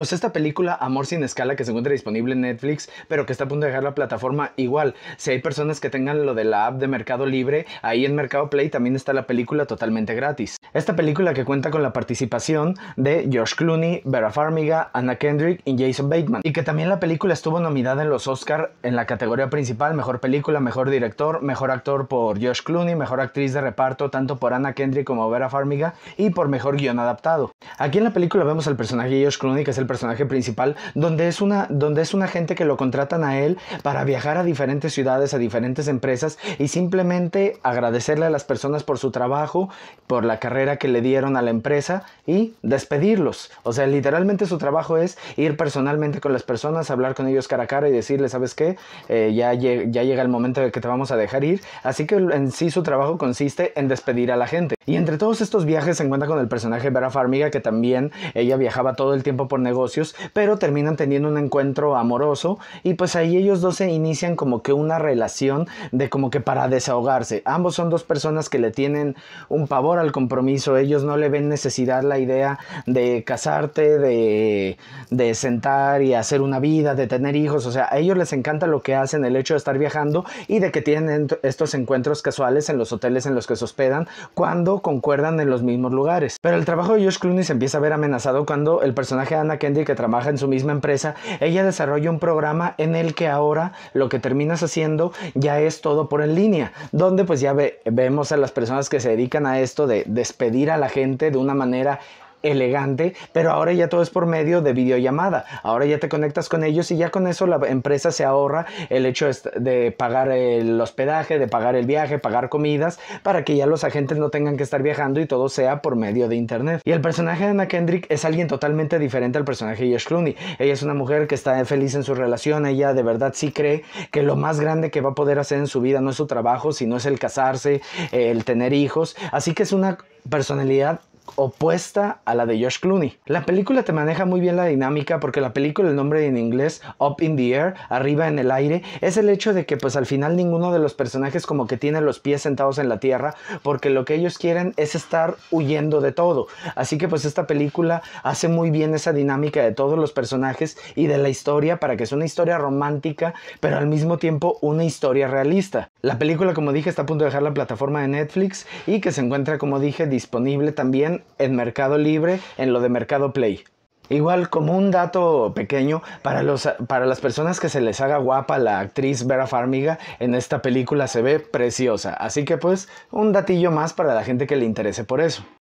Pues esta película Amor sin escala que se encuentra disponible en Netflix, pero que está a punto de dejar la plataforma igual. Si hay personas que tengan lo de la app de Mercado Libre, ahí en Mercado Play también está la película totalmente gratis. Esta película que cuenta con la participación de Josh Clooney, Vera Farmiga, Anna Kendrick y Jason Bateman. Y que también la película estuvo nominada en los Oscar en la categoría principal, mejor película, mejor director, mejor actor por Josh Clooney, mejor actriz de reparto tanto por Anna Kendrick como Vera Farmiga y por mejor guión adaptado. Aquí en la película vemos al personaje de Josh Clooney que es el personaje principal, donde es una, donde es una gente que lo contratan a él para viajar a diferentes ciudades, a diferentes empresas y simplemente agradecerle a las personas por su trabajo, por la carrera que le dieron a la empresa y despedirlos. O sea, literalmente su trabajo es ir personalmente con las personas, hablar con ellos cara a cara y decirles, ¿sabes qué? Eh, ya, ya llega el momento de que te vamos a dejar ir. Así que en sí su trabajo consiste en despedir a la gente. Y entre todos estos viajes se encuentra con el personaje Vera Farmiga, que también ella viajaba todo el tiempo por negocios pero terminan teniendo un encuentro amoroso y pues ahí ellos dos se inician como que una relación de como que para desahogarse. Ambos son dos personas que le tienen un pavor al compromiso, ellos no le ven necesidad la idea de casarte, de, sentar y hacer una vida, de tener hijos, o sea, a ellos les encanta lo que hacen, el hecho de estar viajando y de que tienen estos encuentros casuales en los hoteles en los que se hospedan cuando concuerdan en los mismos lugares. Pero el trabajo de Josh Clooney se empieza a ver amenazado cuando el personaje de Anna que trabaja en su misma empresa, ella desarrolla un programa en el que ahora lo que terminas haciendo ya es todo por en línea, donde pues ya vemos a las personas que se dedican a esto de despedir a la gente de una manera elegante, pero ahora ya todo es por medio de videollamada. Ahora ya te conectas con ellos y ya con eso la empresa se ahorra el hecho de pagar el hospedaje, de pagar el viaje, pagar comidas, para que ya los agentes no tengan que estar viajando y todo sea por medio de internet. Y el personaje de Anna Kendrick es alguien totalmente diferente al personaje de Josh Clooney. Ella es una mujer que está feliz en su relación, ella de verdad sí cree que lo más grande que va a poder hacer en su vida no es su trabajo, sino es el casarse, el tener hijos. Así que es una personalidad opuesta a la de Josh Clooney. La película te maneja muy bien la dinámica porque la película, el nombre en inglés, Up in the Air, arriba en el aire, es el hecho de que pues al final ninguno de los personajes como que tiene los pies sentados en la tierra porque lo que ellos quieren es estar huyendo de todo. Así que pues esta película hace muy bien esa dinámica de todos los personajes y de la historia para que sea una historia romántica pero al mismo tiempo una historia realista. La película como dije está a punto de dejar la plataforma de Netflix y que se encuentra como dije disponible también en Mercado Libre, en lo de Mercado Play. Igual como un dato pequeño para, para las personas que se les haga guapa la actriz Vera Farmiga en esta película se ve preciosa, así que pues un datillo más para la gente que le interese por eso.